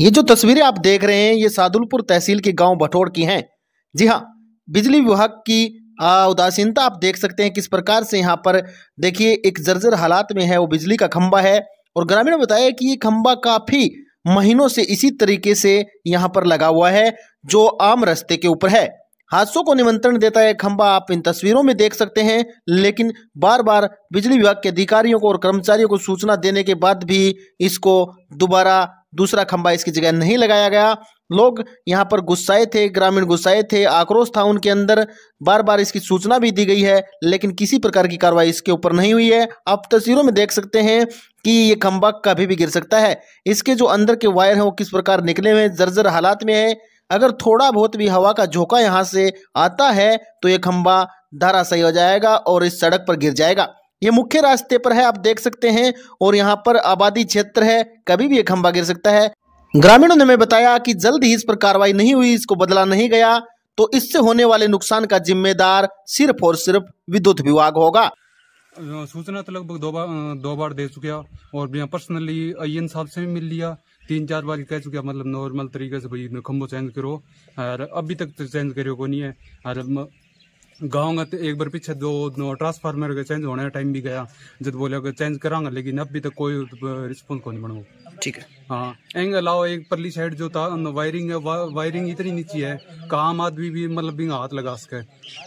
ये जो तस्वीरें आप देख रहे हैं ये सादुलपुर तहसील के गांव भटोड़ की हैं जी हाँ बिजली विभाग की उदासीनता आप देख सकते हैं किस प्रकार से यहाँ पर देखिए एक जर्जर हालात में है वो बिजली का खंबा है और ग्रामीण ने बताया कि ये खंबा काफ़ी महीनों से इसी तरीके से यहाँ पर लगा हुआ है जो आम रास्ते के ऊपर है हादसों को निमंत्रण देता है खंबा आप इन तस्वीरों में देख सकते हैं लेकिन बार बार बिजली विभाग के अधिकारियों को और कर्मचारियों को सूचना देने के बाद भी इसको दोबारा दूसरा खंबा इसकी जगह नहीं लगाया गया लोग यहाँ पर गुस्साए थे ग्रामीण गुस्साए थे आक्रोश था उनके अंदर बार बार इसकी सूचना भी दी गई है लेकिन किसी प्रकार की कार्रवाई इसके ऊपर नहीं हुई है आप तस्वीरों में देख सकते हैं कि ये खंबा कभी भी गिर सकता है इसके जो अंदर के वायर हैं वो किस प्रकार निकले हुए जर्जर हालात में है अगर थोड़ा बहुत भी हवा का झोंका यहाँ से आता है तो ये खंबा धाराशायी हो जाएगा और इस सड़क पर गिर जाएगा ये मुख्य रास्ते पर है आप देख सकते हैं और यहाँ पर आबादी क्षेत्र है कभी भी ये खंबा गिर सकता है ग्रामीणों ने हमें बताया कि जल्द ही इस पर कार्रवाई नहीं हुई इसको बदला नहीं गया तो इससे होने वाले नुकसान का जिम्मेदार सिर्फ और सिर्फ विद्युत विभाग होगा सूचना तो लगभग दो बार दो बार दे चुके और मैं पर्सनली आई साहब से भी मिल लिया तीन चार बार कह चुके मतलब नॉर्मल तरीके से भाई खम्बो चेंज करो और अभी तक तो चेंज करो को नहीं है और गाँव में एक बार पीछे दो ट्रांसफार्मर का चेंज होने का टाइम भी गया जब बोले कि चेंज करांगा लेकिन अब भी तक तो कोई रिस्पॉन्स को नहीं बनो ठीक है हाँ एंग अलावा एक परली साइड जो था वायरिंग है वा, वायरिंग इतनी नीची है काम आदमी भी मतलब बिंग हाथ लगा सके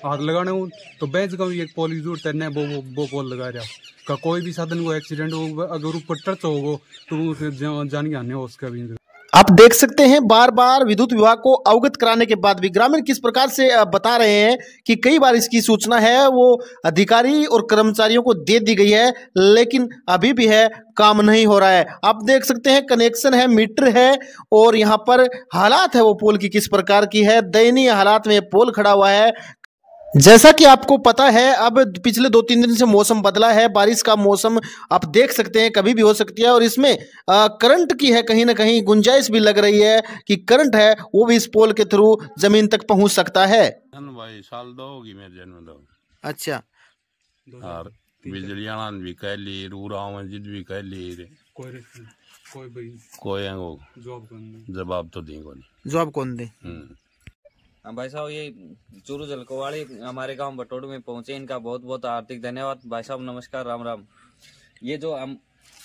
हाथ लगाने हूँ तो बेच गाँव एक पोल की जरूरत है वो वो, वो पोल लगा रहा का कोई भी साधन को एक्सीडेंट हो अगर ऊपर टच होगो तो जान के आने हो उसका भी आप देख सकते हैं बार बार विद्युत विभाग को अवगत कराने के बाद भी ग्रामीण किस प्रकार से बता रहे हैं कि कई बार इसकी सूचना है वो अधिकारी और कर्मचारियों को दे दी गई है लेकिन अभी भी है काम नहीं हो रहा है आप देख सकते हैं कनेक्शन है मीटर है और यहाँ पर हालात है वो पोल की किस प्रकार की है दयनीय हालात में पोल खड़ा हुआ है जैसा कि आपको पता है अब पिछले दो तीन दिन से मौसम बदला है बारिश का मौसम आप देख सकते हैं कभी भी हो सकती है और इसमें करंट की है कहीं ना कहीं गुंजाइश भी लग रही है कि करंट है वो भी इस पोल के थ्रू जमीन तक पहुंच सकता है भाई साल दो होगी मेरे जन्म दो अच्छा बिजली भी कह ली भी कह ली कोई कोई जवाब तो देंगे जवाब कौन दे हम्म। हाँ भाई साहब ये चूरू जलकोवाड़ी हमारे गांव बटोड़ में पहुंचे इनका बहुत बहुत हार्दिक धन्यवाद भाई साहब नमस्कार राम राम ये जो हम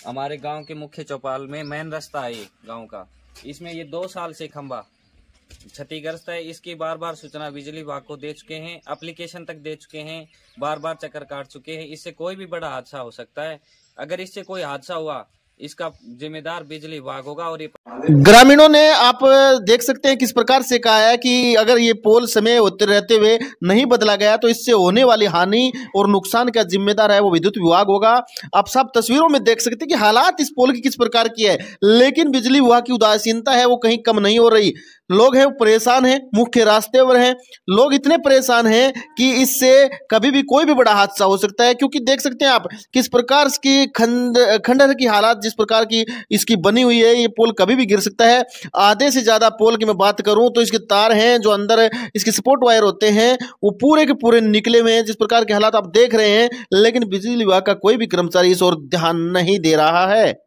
हमारे गांव के मुख्य चौपाल में मेन रास्ता है ये गाँव का इसमें ये दो साल से खंबा क्षतिग्रस्त है इसकी बार बार सूचना बिजली विभाग को दे चुके हैं अप्लीकेशन तक दे चुके हैं बार बार चक्कर काट चुके हैं इससे कोई भी बड़ा हादसा हो सकता है अगर इससे कोई हादसा हुआ इसका जिम्मेदार बिजली विभाग होगा और ये ग्रामीणों ने आप देख सकते हैं किस प्रकार से कहा है कि अगर ये पोल समय होते रहते हुए नहीं बदला गया तो इससे होने वाली हानि और नुकसान का जिम्मेदार है वो विद्युत विभाग होगा आप सब तस्वीरों में देख सकते हैं कि हालात इस पोल की किस प्रकार की है लेकिन बिजली विभाग की उदासीनता है वो कहीं कम नहीं हो रही लोग हैं परेशान हैं मुख्य रास्ते पर हैं लोग इतने परेशान हैं कि इससे कभी भी कोई भी बड़ा हादसा हो सकता है क्योंकि देख सकते हैं आप किस प्रकार की खंड खंडहर की हालात जिस प्रकार की इसकी बनी हुई है ये पोल कभी भी गिर सकता है आधे से ज़्यादा पोल की मैं बात करूँ तो इसके तार हैं जो अंदर इसके सपोर्ट वायर होते हैं वो पूरे के पूरे निकले हुए हैं जिस प्रकार के हालात आप देख रहे हैं लेकिन बिजली विभाग का कोई भी कर्मचारी इस ओर ध्यान नहीं दे रहा है